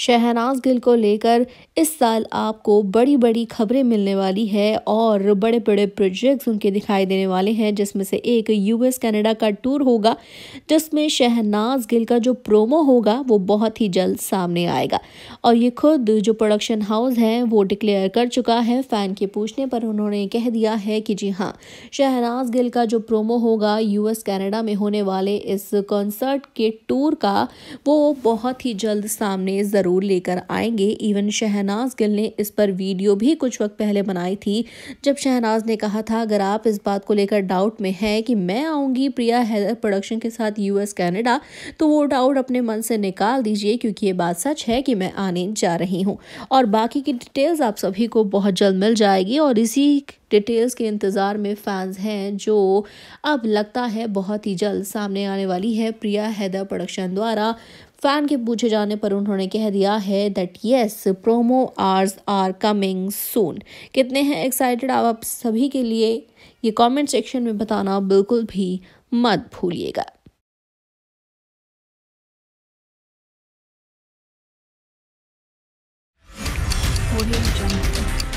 शहनाज गिल को लेकर इस साल आपको बड़ी बड़ी खबरें मिलने वाली है और बड़े बड़े प्रोजेक्ट्स उनके दिखाई देने वाले हैं जिसमें से एक यूएस कनाडा का टूर होगा जिसमें शहनाज गिल का जो प्रोमो होगा वो बहुत ही जल्द सामने आएगा और ये खुद जो प्रोडक्शन हाउस है वो डिक्लेयर कर चुका है फ़ैन के पूछने पर उन्होंने कह दिया है कि जी हाँ शहनाज गिल का जो प्रोमो होगा यू एस में होने वाले इस कॉन्सर्ट के टूर का वो बहुत ही जल्द सामने ज़रूर लेकर आएंगे इवन शहनाज गिल ने इस पर वीडियो भी कुछ वक्त पहले बनाई थी जब शहनाज ने कहा था अगर आप इस बात को लेकर डाउट में हैं कि मैं आऊँगी प्रिया हैदर प्रोडक्शन के साथ यूएस कैनेडा तो वो डाउट अपने मन से निकाल दीजिए क्योंकि ये बात सच है कि मैं आने जा रही हूँ और बाकी की डिटेल्स आप सभी को बहुत जल्द मिल जाएगी और इसी डिटेल्स के इंतज़ार में फैंस हैं जो अब लगता है बहुत ही जल्द सामने आने वाली है प्रिया हैदर प्रोडक्शन द्वारा फैन के पूछे जाने पर उन्होंने कह दिया है दैट येस प्रोमो आर्स आर कमिंग सून कितने हैं एक्साइटेड आप सभी के लिए ये कमेंट सेक्शन में बताना बिल्कुल भी मत भूलिएगा audio jungle